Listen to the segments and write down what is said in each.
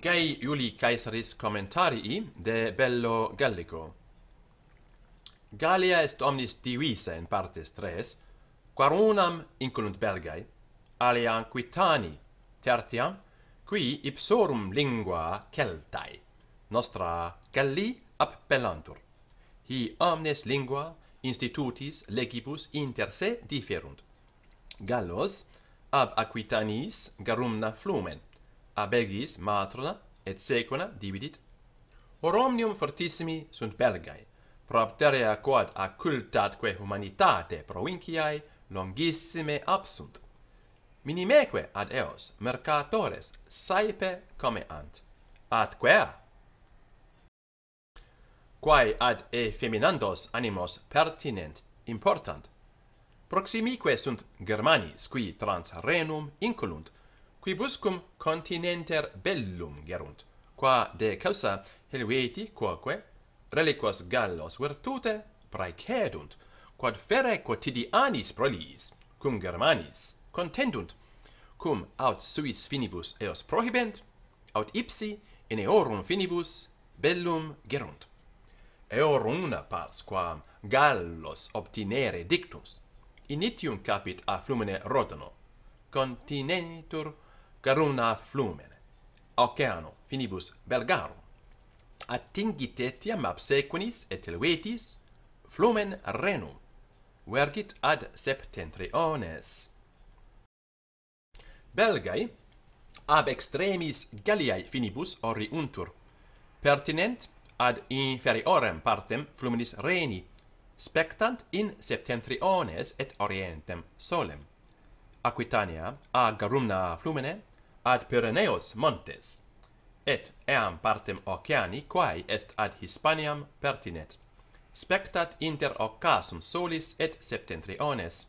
Gai Iuli Caesaris commentarii de Bello Gallico. Gallia est omnis divisa in partes tres, quarunam inculunt Belgae, alia Quitani, tertiam, qui ipsorum lingua Celtae, nostra Galli appellantur. Hi omnes lingua institutis legibus inter se differunt. Gallos ab Aquitanis garumna flumen, abegis matrona et sequena dividit or omnium fortissimi sunt belgae propteria quod occultatque humanitate provinciae longissime absunt minimeque ad eos mercatores saepe come ant ad quea quae ad feminandos animos pertinent important proximique sunt germani qui trans renum inculunt quibuscum continenter bellum gerunt qua de causa helveti quoque reliquos gallos virtute praecedunt quod ferre quotidianis proliis cum germanis contendunt cum aut suis finibus eos prohibent aut ipsi in eorum finibus bellum gerunt eorum una pars quam gallos obtinere dictus in itium capit a flumine rotano continentur caruna flumene oceano finibus belgarum attingit etiam absequinis et elevetis flumen renum vergit ad septentriones belgae ab extremis galliae finibus oriuntur pertinent ad inferiorem partem fluminis reni spectant in septentriones et orientem solem aquitania a garumna flumene ad Pyreneos montes, et eam partem oceani quae est ad Hispaniam pertinet. Spectat inter occasum solis et septentriones.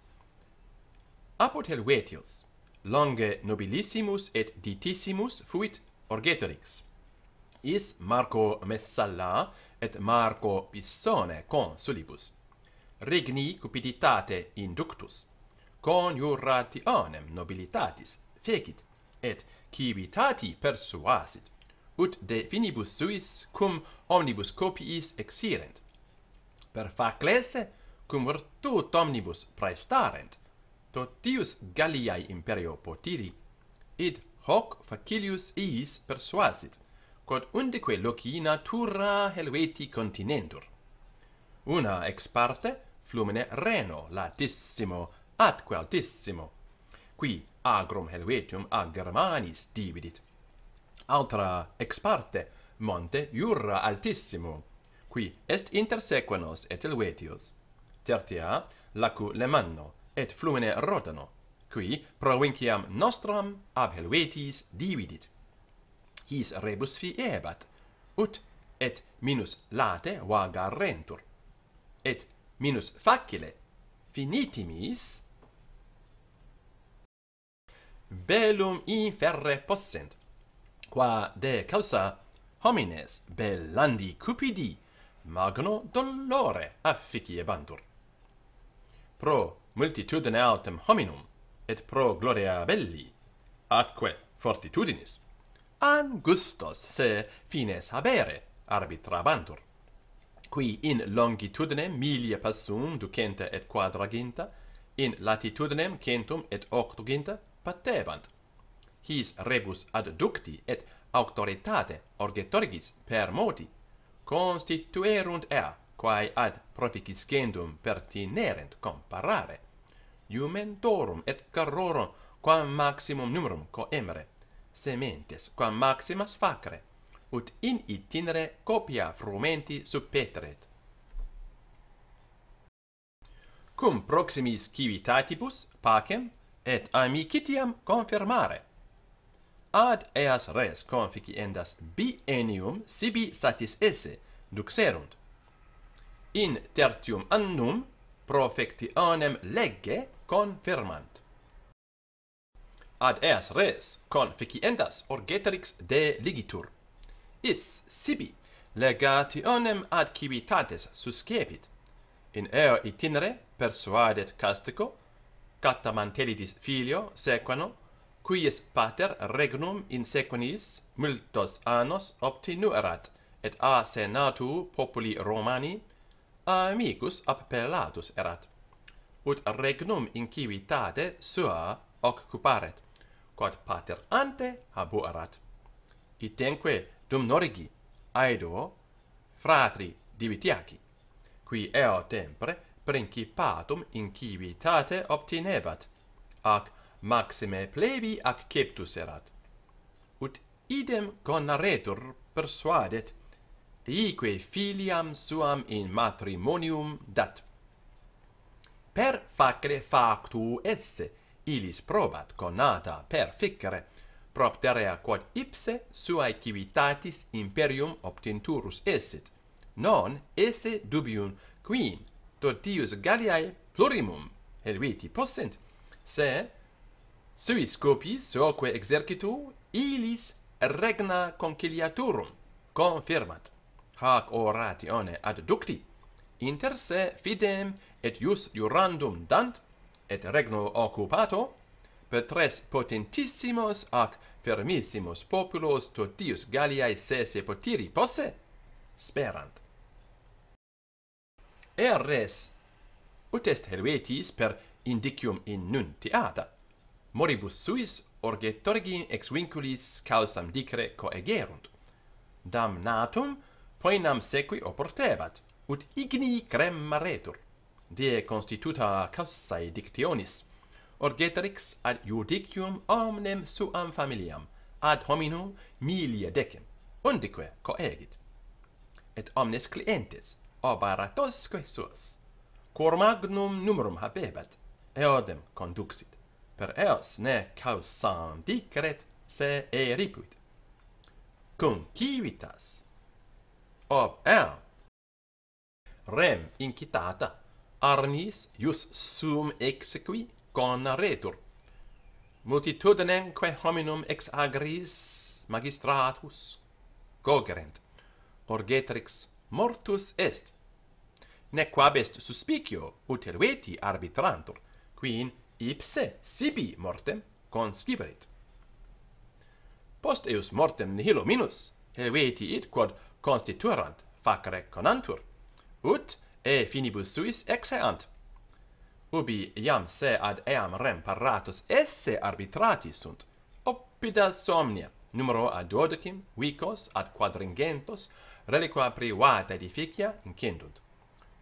Apud Helvetius, longe nobilissimus et ditissimus fuit Orgetorix. Is Marco Messalla et Marco Pissone consulibus. Regni cupiditate inductus. Coniurationem nobilitatis fecit et civitati persuasit ut de finibus suis cum omnibus copiis exirent per faclese cum virtut omnibus praestarent totius galliae imperio potiri id hoc facilius eis persuasit quod undique loci natura helveti continentur una ex parte flumine reno latissimo atque altissimo qui agrum Helvetium a Germanis dividit. Altra ex parte monte Jura altissimo qui est inter sequenos et Helvetios. Tertia lacu Lemanno et flumine Rotano, qui provinciam nostram ab Helvetis dividit. His rebus fiebat ut et minus late vagarentur et minus facile finitimis bellum ferre possent qua de causa homines bellandi cupidi magno dolore afficiebantur pro multitudine autem hominum et pro gloria belli atque fortitudinis angustos se fines habere arbitrabantur qui in longitudine milia passum ducenta et quadraginta in latitudinem centum et octoginta patebant. His rebus adducti et auctoritate orgetorgis per modi constituerunt ea quae ad proficiscendum pertinerent comparare iumentorum et carroro quam maximum numerum coemere sementes quam maximas facere ut in itinere copia frumenti suppeteret cum proximis civitatibus pacem et amicitiam confirmare. Ad eas res conficiendas biennium sibi satis esse, duxerunt. In tertium annum profecti onem legge confirmant. Ad eas res conficiendas orgetrix de ligitur. Is sibi legati onem ad civitates suscepit. In eo itinere persuadet castico, catamantelidis filio sequano qui est pater regnum in sequenis multos annos obtinuerat et a senatu populi romani amicus appellatus erat ut regnum in civitate sua occuparet quod pater ante habuerat itenque dum norigi aedo fratri divitiaci qui eo tempore principatum in civitate obtinebat ac maxime plebi ac captus erat ut idem conaretur persuadet ique filiam suam in matrimonium dat per facere factu esse illis probat conata per ficere, propter quod ipse suae civitatis imperium obtinturus esset non esse dubium quin tortius galliae plurimum heriti possent se sui scopi, soque exercitu ilis regna conciliaturum confirmat hac oratione adducti inter se fidem et ius jurandum dant et regno occupato per tres potentissimos ac fermissimos populos totius galliae se se potiri posse sperant erres ut est hervetis per indicium in nun moribus suis orgetorgi ex vinculis causam dicre coegerunt damnatum poenam sequi oportebat ut igni cremma retur die constituta causae dictionis orgetrix ad judicium omnem suam familiam ad hominum milia decem undique coegit et omnes clientes obaratosque suas. Quor magnum numerum habebat, eodem conduxit, per eos ne causam dicret se eripuit. Cum civitas? Ob eo. Rem incitata, arnis ius sum exequi conaretur. Multitudinemque hominum ex agris magistratus gogerent, orgetrix mortus est. Nec quab est suspicio ut erveti arbitrantur, quin ipse sibi mortem conscibrit. Post eus mortem nihilo minus, erveti id quod constituerant facere conantur, ut e finibus suis exeant. Ubi iam se ad eam rem paratus esse arbitrati sunt, oppida somnia numero ad duodecim, vicos ad quadringentos, reliqua privata edificia incendunt.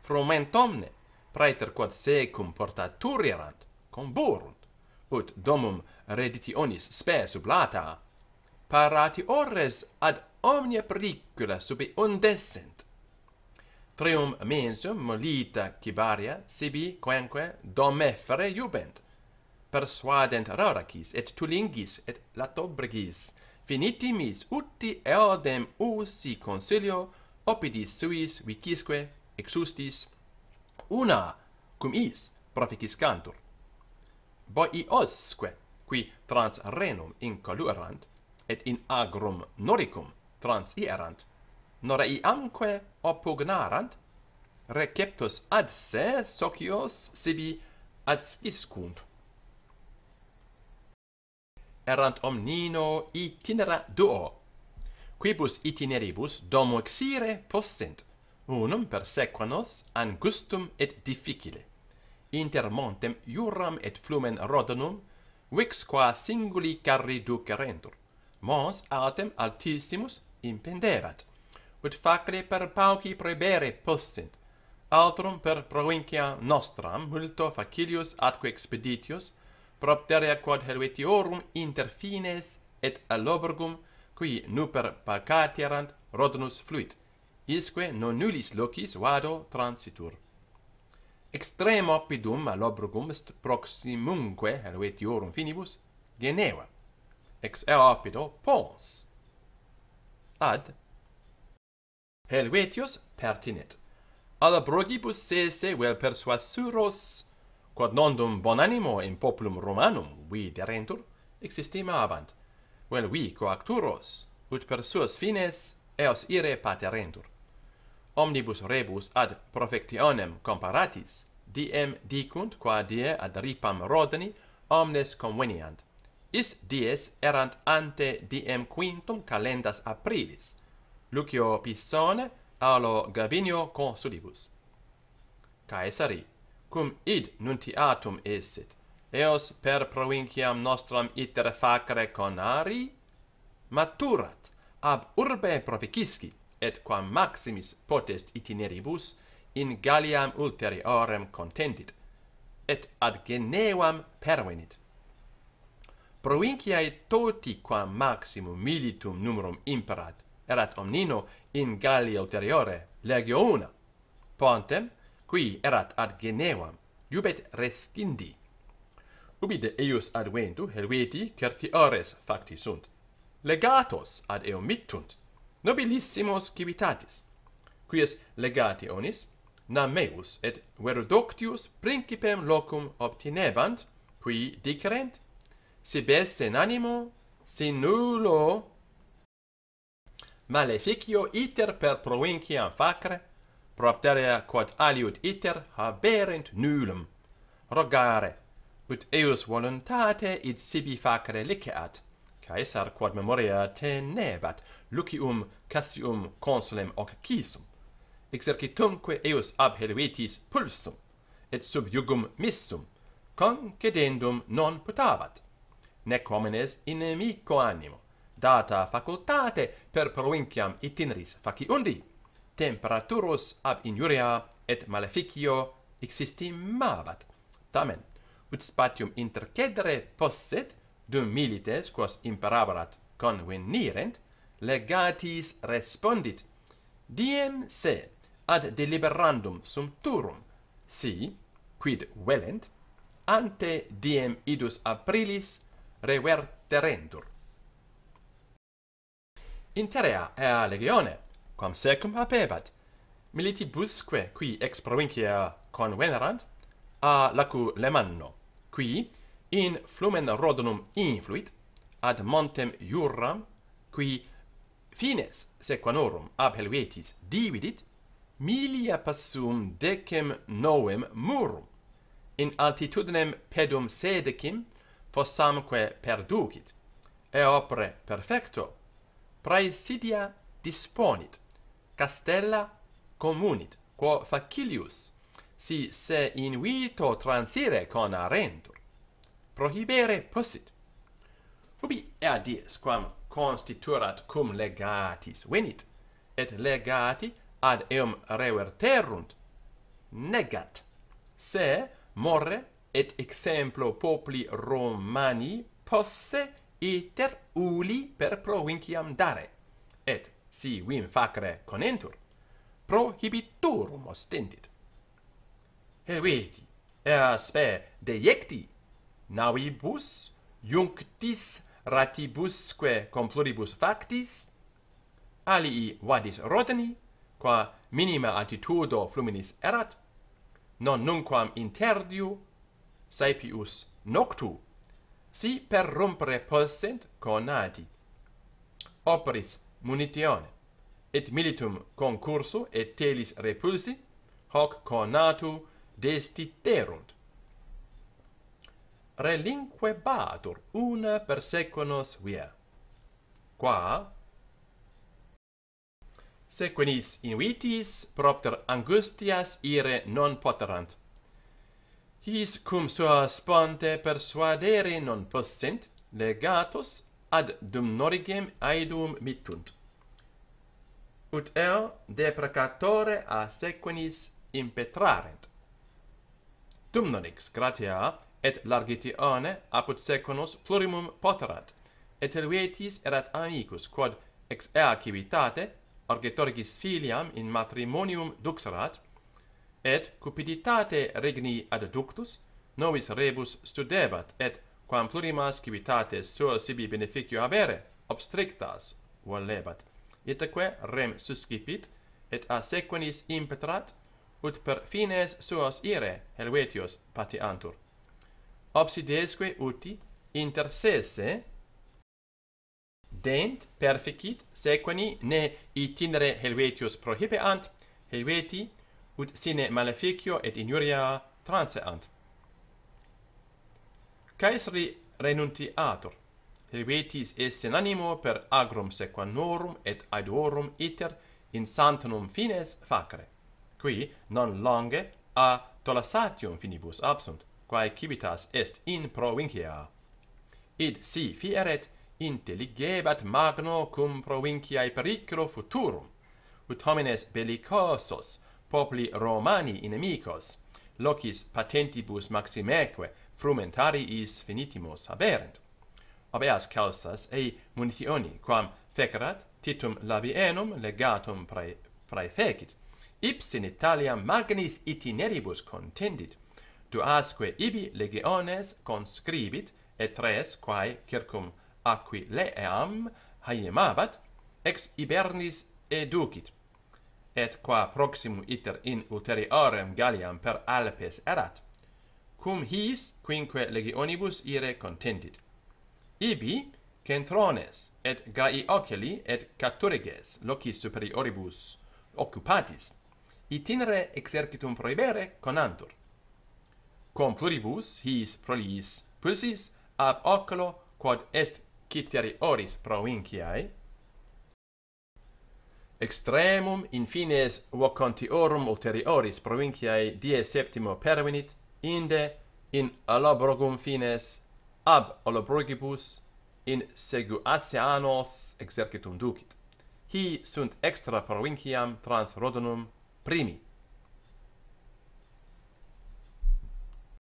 Frument omne, praeter quod secum portaturierant, comburunt, ut domum reditionis spe sublata, parati orres ad omnia pericula subi undescent. Trium mensum molita cibaria sibi quenque domefere iubent, persuadent raracis et tulingis et latobrigis, Finitimis utti uti eodem usi consilio opidis suis vicisque exustis una cum is proficiscantur. cantur. Bo i qui trans renum in et in agrum noricum trans ierant nora i amque opugnarant receptus ad se socios sibi ad scis erant omnino itinera duo. Quibus itineribus domo exire postent unum per sequanos angustum et difficile. Inter montem iuram et flumen rodonum, vix qua singuli carri ducerentur, mons altem altissimus impenderat. Ut facile per pauci prebere possent, altrum per provincia nostram multo facilius atque expeditius, propteria quod helvetiorum inter fines et alobergum, qui nuper pacati erant, rodnus fluit, isque non nulis locis vado transitur. Extremo opidum alobergum est proximumque helvetiorum finibus, Geneva, ex ea opido pons. Ad, helvetios pertinet. Alla brogibus sese vel persuasuros quod nondum bon animo in populum Romanum vi derentur, existima abant. Vel vi coacturos, ut per suos fines, eos ire paterentur. Omnibus rebus ad profectionem comparatis, diem dicunt qua die ad ripam rodani omnes conveniant. Is dies erant ante diem quintum calendas aprilis, Lucio Pisone, alo Gavinio consulibus. Caesari, cum id nuntiatum esset eos per provinciam nostram iter facere conari maturat ab urbe proficisci et quam maximis potest itineribus in galliam ulteriorem contendit et ad Genevam pervenit Provinciae toti quam maximum militum numerum imperat erat omnino in Gallia ulteriore legio una. Pontem, qui erat ad geneam iubet restindi ubi de eius adventu helveti certi ores facti sunt legatos ad eo mittunt nobilissimos civitatis qui legati onis nam meus et verodoctius principem locum obtinebant qui dicerent si bes in animo si nullo maleficio iter per provinciam facre Propterea quod aliud iter haberent nullum, rogare, ut eus voluntate id sibi facere liceat, Caesar quod memoria tenebat, Lucium Cassium consulem occisum, exercitumque eus ab Helvetis pulsum, et sub jugum missum, concedendum non putavat, nec homines inimico animo, data facultate per provinciam itineris faciundi, temperaturus ab injuria et maleficio existimabat. Tamen, ut spatium intercedere posset, dum milites quos imperabarat convenirent, legatis respondit, diem se ad deliberandum sumturum, si, quid velent, ante diem idus aprilis reverterendur. Interea ea legione quam secum habebat. Militibusque qui ex provincia convenerant, a lacu lemanno, qui in flumen rodonum influit, ad montem iuram, qui fines sequanorum ab helvetis dividit, milia passum decem novem murum, in altitudinem pedum sedecim fossamque perducit, e opere perfecto praesidia disponit castella communit quo facilius si se in vito transire con arentur prohibere possit ubi ea dies quam constiturat cum legatis venit et legati ad eum reverterunt negat se morre et exemplo popli romani posse iter uli per provinciam dare et si vim facere conentur, prohibiturum ostendit. He veti, ea spe deiecti, navibus, junctis ratibusque cum pluribus factis, alii vadis rodeni, qua minima attitudo fluminis erat, non nunquam interdiu, saepius noctu, si per rumpere possent conati. Operis munitione et militum concursu et telis repulsi hoc conatu destiterunt relinque batur una per via qua sequenis invitis propter angustias ire non poterant his cum sua sponte persuadere non possent legatos ad dum norigem aedum mittunt. Ut eo deprecatore a sequenis impetrarent. Dum gratia et largitione apud sequenus plurimum poterat, et elvietis erat amicus quod ex ea civitate orgetorgis filiam in matrimonium duxerat, et cupiditate regni ad ductus, Novis rebus studebat et quam plurimas civitates suo sibi beneficio habere obstrictas volebat itaque rem suscipit et a sequenis impetrat ut per fines suos ire helvetios patiantur obsidesque uti inter sese dent perficit sequeni ne itinere helvetios prohibeant helveti ut sine maleficio et injuria transeant Caesari renunti atur, helvetis est in animo per agrum sequanorum et aiduorum iter in santanum fines facere, qui non longe a tolasatium finibus absunt, quae civitas est in provincia. Id si fieret, intelligebat magno cum provinciae periculo futurum, ut homines bellicosos, popli romani inimicos, locis patentibus maximeque, frumentariis finitimo saberent. Obeas causas ei munitioni quam fecerat, titum labienum legatum pre, prefecit, ips in Italia magnis itineribus contendit, duasque ibi legiones conscribit, et tres quae circum aquileam haiemabat, ex ibernis educit, et qua proximum iter in ulteriorem Galliam per Alpes erat cum his quinque legionibus ire contendit. Ibi centrones et gaii et caturiges loci superioribus occupatis itinere exercitum prohibere conantur. Cum pluribus his proliis pulsis ab oculo quod est citeri oris provinciae, extremum infines vocantiorum ulterioris provinciae die septimo pervenit, inde in alabrogum fines ab alabrogibus in segu Asianos exercitum ducit. Hii sunt extra provinciam trans Rodonum primi.